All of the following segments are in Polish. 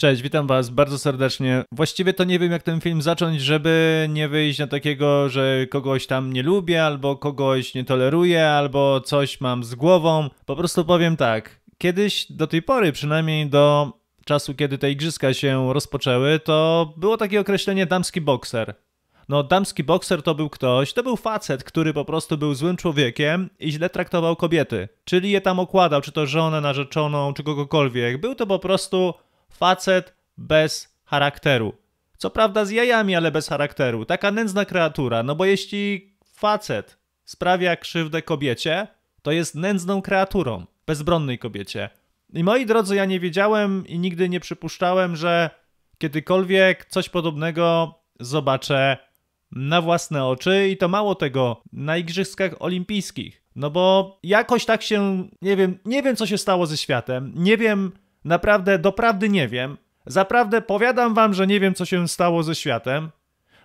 Cześć, witam Was bardzo serdecznie. Właściwie to nie wiem, jak ten film zacząć, żeby nie wyjść na takiego, że kogoś tam nie lubię, albo kogoś nie toleruję, albo coś mam z głową. Po prostu powiem tak. Kiedyś, do tej pory, przynajmniej do czasu, kiedy te igrzyska się rozpoczęły, to było takie określenie damski bokser. No, damski bokser to był ktoś, to był facet, który po prostu był złym człowiekiem i źle traktował kobiety. Czyli je tam okładał, czy to żonę, narzeczoną, czy kogokolwiek. Był to po prostu Facet bez charakteru. Co prawda z jajami, ale bez charakteru. Taka nędzna kreatura, no bo jeśli facet sprawia krzywdę kobiecie, to jest nędzną kreaturą, bezbronnej kobiecie. I moi drodzy, ja nie wiedziałem i nigdy nie przypuszczałem, że kiedykolwiek coś podobnego zobaczę na własne oczy i to mało tego na igrzyskach olimpijskich. No bo jakoś tak się nie wiem, nie wiem co się stało ze światem. Nie wiem Naprawdę, doprawdy nie wiem. Zaprawdę powiadam wam, że nie wiem, co się stało ze światem.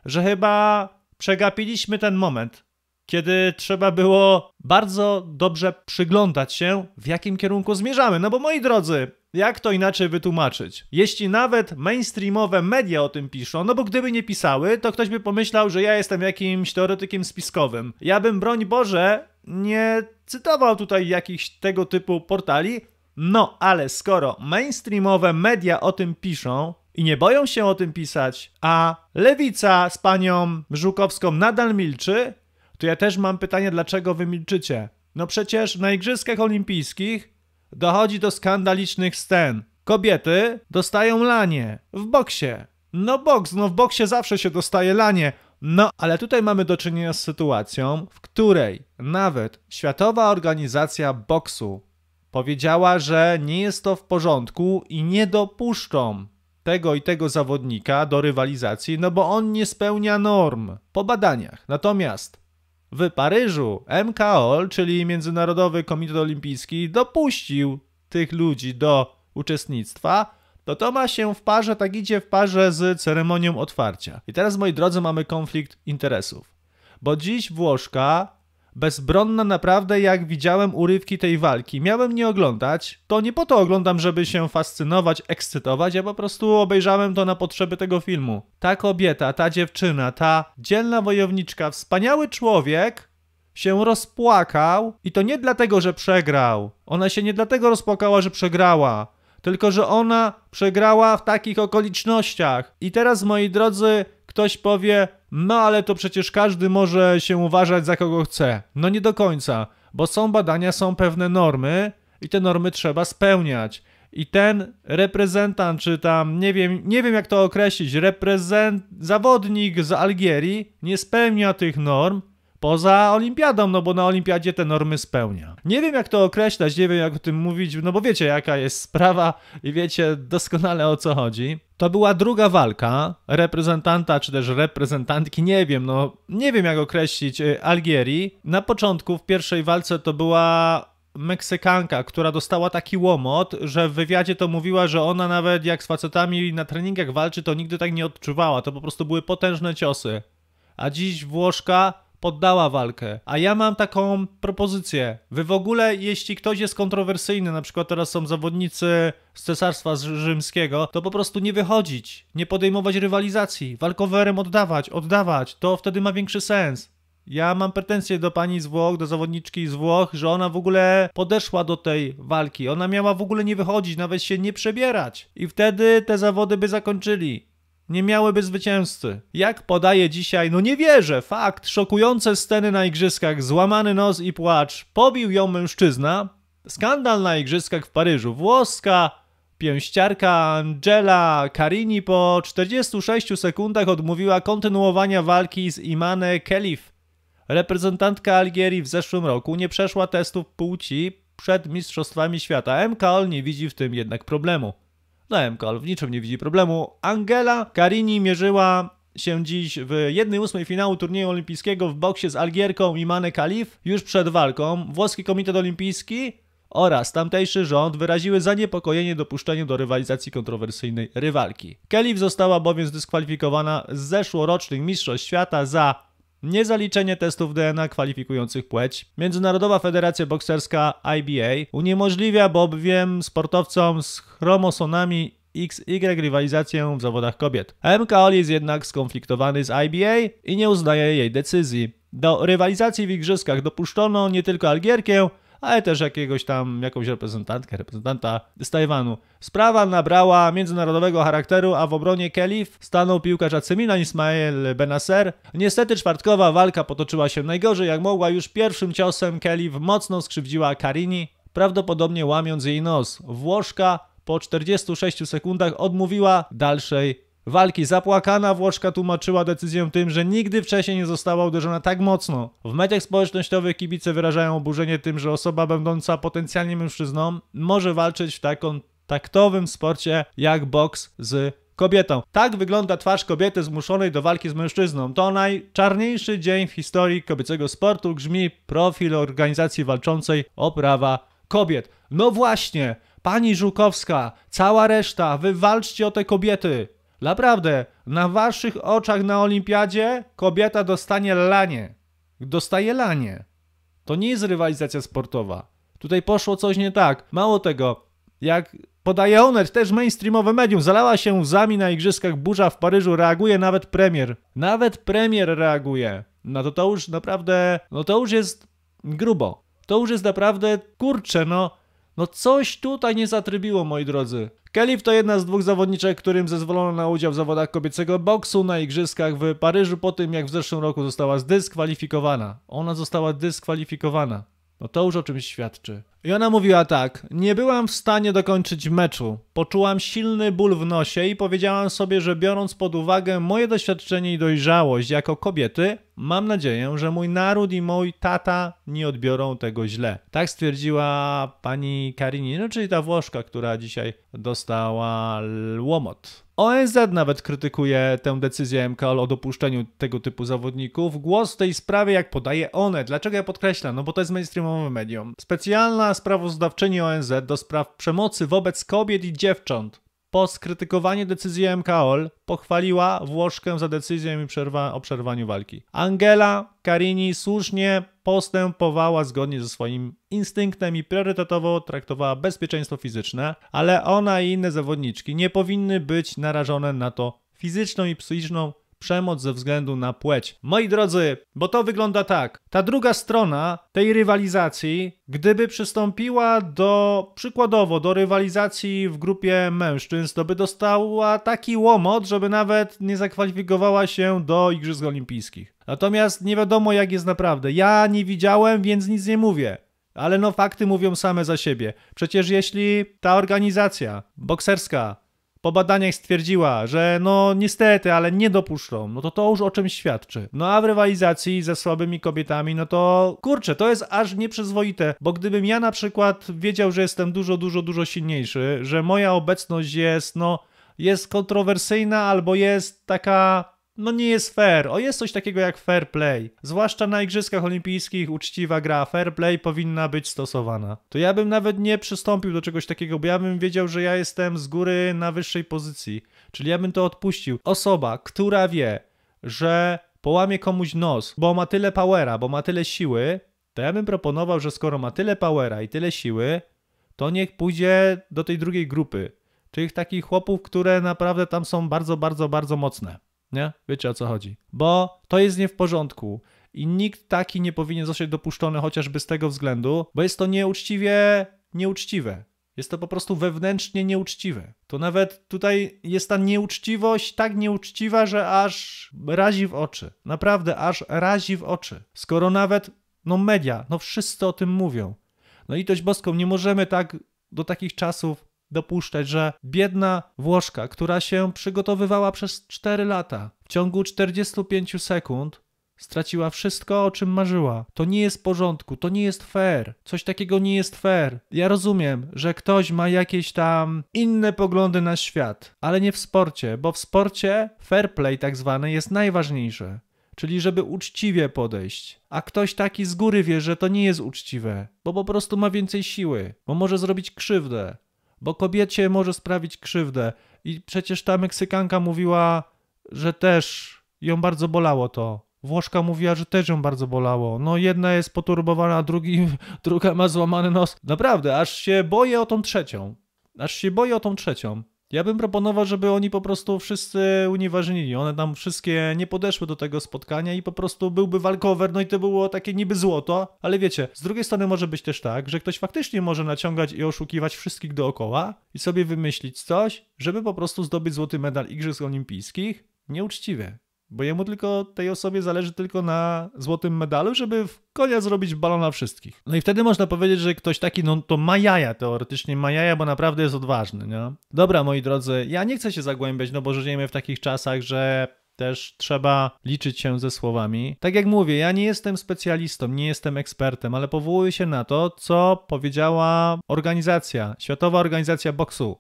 Że chyba przegapiliśmy ten moment, kiedy trzeba było bardzo dobrze przyglądać się, w jakim kierunku zmierzamy. No bo moi drodzy, jak to inaczej wytłumaczyć? Jeśli nawet mainstreamowe media o tym piszą, no bo gdyby nie pisały, to ktoś by pomyślał, że ja jestem jakimś teoretykiem spiskowym. Ja bym, broń Boże, nie cytował tutaj jakichś tego typu portali, no ale skoro mainstreamowe media o tym piszą i nie boją się o tym pisać, a lewica z panią Żukowską nadal milczy, to ja też mam pytanie, dlaczego wy milczycie? No przecież na Igrzyskach Olimpijskich dochodzi do skandalicznych scen. Kobiety dostają lanie w boksie. No boks, no w boksie zawsze się dostaje lanie. No, ale tutaj mamy do czynienia z sytuacją, w której nawet Światowa Organizacja Boksu powiedziała, że nie jest to w porządku i nie dopuszczą tego i tego zawodnika do rywalizacji, no bo on nie spełnia norm po badaniach. Natomiast w Paryżu MKOL, czyli Międzynarodowy Komitet Olimpijski, dopuścił tych ludzi do uczestnictwa, to to ma się w parze, tak idzie w parze z ceremonią otwarcia. I teraz, moi drodzy, mamy konflikt interesów. Bo dziś Włoszka bezbronna naprawdę jak widziałem urywki tej walki. Miałem nie oglądać, to nie po to oglądam, żeby się fascynować, ekscytować, ja po prostu obejrzałem to na potrzeby tego filmu. Ta kobieta, ta dziewczyna, ta dzielna wojowniczka, wspaniały człowiek się rozpłakał i to nie dlatego, że przegrał. Ona się nie dlatego rozpłakała, że przegrała. Tylko, że ona przegrała w takich okolicznościach. I teraz, moi drodzy, ktoś powie, no ale to przecież każdy może się uważać za kogo chce. No nie do końca, bo są badania, są pewne normy i te normy trzeba spełniać. I ten reprezentant, czy tam, nie wiem, nie wiem jak to określić, reprezent, zawodnik z Algierii nie spełnia tych norm, poza olimpiadą, no bo na olimpiadzie te normy spełnia. Nie wiem jak to określać, nie wiem jak o tym mówić, no bo wiecie jaka jest sprawa i wiecie doskonale o co chodzi. To była druga walka reprezentanta czy też reprezentantki, nie wiem, no nie wiem jak określić y, Algierii. Na początku w pierwszej walce to była Meksykanka, która dostała taki łomot, że w wywiadzie to mówiła, że ona nawet jak z facetami na treningach walczy, to nigdy tak nie odczuwała. To po prostu były potężne ciosy. A dziś Włoszka poddała walkę. A ja mam taką propozycję. Wy w ogóle, jeśli ktoś jest kontrowersyjny, na przykład teraz są zawodnicy z Cesarstwa Rzymskiego, to po prostu nie wychodzić, nie podejmować rywalizacji, walkowerem oddawać, oddawać, to wtedy ma większy sens. Ja mam pretensje do pani z Włoch, do zawodniczki z Włoch, że ona w ogóle podeszła do tej walki. Ona miała w ogóle nie wychodzić, nawet się nie przebierać. I wtedy te zawody by zakończyli nie miałyby zwycięzcy. Jak podaje dzisiaj, no nie wierzę, fakt, szokujące sceny na igrzyskach, złamany nos i płacz, pobił ją mężczyzna, skandal na igrzyskach w Paryżu, włoska pięściarka Angela Carini po 46 sekundach odmówiła kontynuowania walki z Imane Kelif. Reprezentantka Algierii w zeszłym roku nie przeszła testów płci przed Mistrzostwami Świata. MKOL nie widzi w tym jednak problemu. No MKOL w niczym nie widzi problemu. Angela Carini mierzyła się dziś w 1-8 finału turnieju olimpijskiego w boksie z Algierką i Mane Kalif. Już przed walką włoski komitet olimpijski oraz tamtejszy rząd wyraziły zaniepokojenie dopuszczeniem do rywalizacji kontrowersyjnej rywalki. Kalif została bowiem zdyskwalifikowana z zeszłorocznych Mistrzostw Świata za Niezaliczenie testów DNA kwalifikujących płeć. Międzynarodowa Federacja Bokserska IBA uniemożliwia bowiem sportowcom z chromosonami XY rywalizację w zawodach kobiet. MKOL jest jednak skonfliktowany z IBA i nie uznaje jej decyzji. Do rywalizacji w igrzyskach dopuszczono nie tylko Algierkę, ale też jakiegoś tam, jakąś reprezentantkę, reprezentanta z Tajwanu. Sprawa nabrała międzynarodowego charakteru, a w obronie Kelif stanął piłkarz Acemina Ismael Benacer. Niestety czwartkowa walka potoczyła się najgorzej jak mogła, już pierwszym ciosem Kelif mocno skrzywdziła Karini, prawdopodobnie łamiąc jej nos. Włoszka po 46 sekundach odmówiła dalszej walki. Zapłakana Włoszka tłumaczyła decyzję tym, że nigdy wcześniej nie została uderzona tak mocno. W mediach społecznościowych kibice wyrażają oburzenie tym, że osoba będąca potencjalnie mężczyzną może walczyć w tak kontaktowym sporcie jak boks z kobietą. Tak wygląda twarz kobiety zmuszonej do walki z mężczyzną. To najczarniejszy dzień w historii kobiecego sportu, grzmi profil organizacji walczącej o prawa kobiet. No właśnie, pani Żukowska, cała reszta, wywalczcie o te kobiety. Naprawdę, na waszych oczach na olimpiadzie kobieta dostanie lanie. Dostaje lanie. To nie jest rywalizacja sportowa. Tutaj poszło coś nie tak. Mało tego, jak podaje Onet, też mainstreamowe medium, zalała się łzami na igrzyskach burza w Paryżu, reaguje nawet premier. Nawet premier reaguje. No to to już naprawdę, no to już jest grubo. To już jest naprawdę, kurcze, no, no coś tutaj nie zatrybiło, moi drodzy. Kelly to jedna z dwóch zawodniczek, którym zezwolono na udział w zawodach kobiecego boksu na igrzyskach w Paryżu po tym, jak w zeszłym roku została zdyskwalifikowana. Ona została dyskwalifikowana. No to już o czymś świadczy. I ona mówiła tak: Nie byłam w stanie dokończyć meczu. Poczułam silny ból w nosie i powiedziałam sobie, że biorąc pod uwagę moje doświadczenie i dojrzałość jako kobiety, mam nadzieję, że mój naród i mój tata nie odbiorą tego źle. Tak stwierdziła pani Karinino, czyli ta Włoszka, która dzisiaj dostała łomot. ONZ nawet krytykuje tę decyzję MKOL o dopuszczeniu tego typu zawodników. Głos w tej sprawie, jak podaje one. Dlaczego ja podkreślam? No bo to jest mainstreamowe medium. Specjalna sprawozdawczyni ONZ do spraw przemocy wobec kobiet i dziewcząt po skrytykowaniu decyzji MKOL pochwaliła Włoszkę za decyzję o przerwaniu walki. Angela Carini słusznie postępowała zgodnie ze swoim instynktem i priorytetowo traktowała bezpieczeństwo fizyczne, ale ona i inne zawodniczki nie powinny być narażone na to fizyczną i psychiczną przemoc ze względu na płeć. Moi drodzy, bo to wygląda tak. Ta druga strona tej rywalizacji, gdyby przystąpiła do, przykładowo, do rywalizacji w grupie mężczyzn, to by dostała taki łomot, żeby nawet nie zakwalifikowała się do Igrzysk Olimpijskich. Natomiast nie wiadomo, jak jest naprawdę. Ja nie widziałem, więc nic nie mówię. Ale no fakty mówią same za siebie. Przecież jeśli ta organizacja bokserska po badaniach stwierdziła, że no niestety, ale nie dopuszczą, no to to już o czymś świadczy. No a w rywalizacji ze słabymi kobietami, no to kurczę, to jest aż nieprzyzwoite, bo gdybym ja na przykład wiedział, że jestem dużo, dużo, dużo silniejszy, że moja obecność jest, no, jest kontrowersyjna albo jest taka no nie jest fair. O, jest coś takiego jak fair play. Zwłaszcza na Igrzyskach Olimpijskich uczciwa gra fair play powinna być stosowana. To ja bym nawet nie przystąpił do czegoś takiego, bo ja bym wiedział, że ja jestem z góry na wyższej pozycji. Czyli ja bym to odpuścił. Osoba, która wie, że połamie komuś nos, bo ma tyle powera, bo ma tyle siły, to ja bym proponował, że skoro ma tyle powera i tyle siły, to niech pójdzie do tej drugiej grupy. Czyli takich chłopów, które naprawdę tam są bardzo, bardzo, bardzo mocne. Nie? Wiecie o co chodzi. Bo to jest nie w porządku. I nikt taki nie powinien zostać dopuszczony chociażby z tego względu, bo jest to nieuczciwie nieuczciwe. Jest to po prostu wewnętrznie nieuczciwe. To nawet tutaj jest ta nieuczciwość tak nieuczciwa, że aż razi w oczy. Naprawdę, aż razi w oczy. Skoro nawet, no media, no wszyscy o tym mówią. No i dość boską, nie możemy tak do takich czasów dopuszczać, że biedna Włoszka, która się przygotowywała przez 4 lata, w ciągu 45 sekund straciła wszystko, o czym marzyła. To nie jest porządku, to nie jest fair. Coś takiego nie jest fair. Ja rozumiem, że ktoś ma jakieś tam inne poglądy na świat, ale nie w sporcie, bo w sporcie fair play tak zwane jest najważniejsze. Czyli żeby uczciwie podejść. A ktoś taki z góry wie, że to nie jest uczciwe, bo po prostu ma więcej siły, bo może zrobić krzywdę, bo kobiecie może sprawić krzywdę. I przecież ta Meksykanka mówiła, że też ją bardzo bolało to. Włoszka mówiła, że też ją bardzo bolało. No jedna jest poturbowana, drugi, druga ma złamany nos. Naprawdę, aż się boję o tą trzecią. Aż się boję o tą trzecią. Ja bym proponował, żeby oni po prostu wszyscy unieważnili. One tam wszystkie nie podeszły do tego spotkania i po prostu byłby walkover, no i to było takie niby złoto, ale wiecie, z drugiej strony może być też tak, że ktoś faktycznie może naciągać i oszukiwać wszystkich dookoła i sobie wymyślić coś, żeby po prostu zdobyć złoty medal Igrzysk Olimpijskich nieuczciwie. Bo jemu tylko, tej osobie zależy tylko na złotym medalu, żeby w koniec zrobić balona wszystkich. No i wtedy można powiedzieć, że ktoś taki, no to ma jaja, teoretycznie ma jaja, bo naprawdę jest odważny, nie? Dobra, moi drodzy, ja nie chcę się zagłębiać, no bo żyjemy w takich czasach, że też trzeba liczyć się ze słowami. Tak jak mówię, ja nie jestem specjalistą, nie jestem ekspertem, ale powołuję się na to, co powiedziała organizacja, Światowa Organizacja Boksu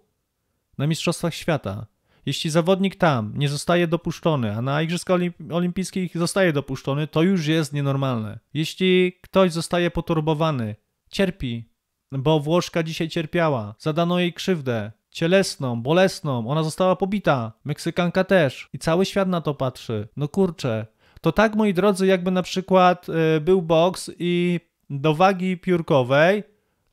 na Mistrzostwach Świata jeśli zawodnik tam nie zostaje dopuszczony, a na Igrzyskach Olimpijskich zostaje dopuszczony, to już jest nienormalne. Jeśli ktoś zostaje poturbowany, cierpi, bo Włoszka dzisiaj cierpiała, zadano jej krzywdę, cielesną, bolesną, ona została pobita, Meksykanka też i cały świat na to patrzy. No kurczę, to tak moi drodzy, jakby na przykład y, był boks i do wagi piórkowej,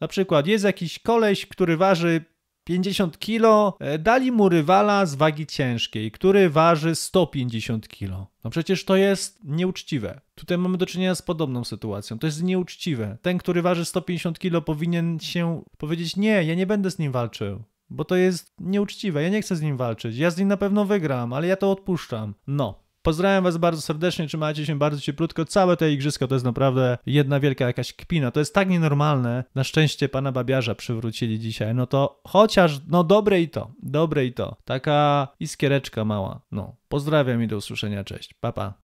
na przykład jest jakiś koleś, który waży 50 kilo, e, dali mu rywala z wagi ciężkiej, który waży 150 kilo. No przecież to jest nieuczciwe. Tutaj mamy do czynienia z podobną sytuacją. To jest nieuczciwe. Ten, który waży 150 kilo, powinien się powiedzieć: Nie, ja nie będę z nim walczył bo to jest nieuczciwe. Ja nie chcę z nim walczyć. Ja z nim na pewno wygram, ale ja to odpuszczam. No, Pozdrawiam Was bardzo serdecznie, trzymajcie się bardzo cieplutko. Całe te igrzysko to jest naprawdę jedna wielka jakaś kpina. To jest tak nienormalne. Na szczęście pana babiarza przywrócili dzisiaj. No to chociaż, no dobre i to, dobre i to. Taka iskiereczka mała. No, pozdrawiam i do usłyszenia. Cześć. Pa, pa.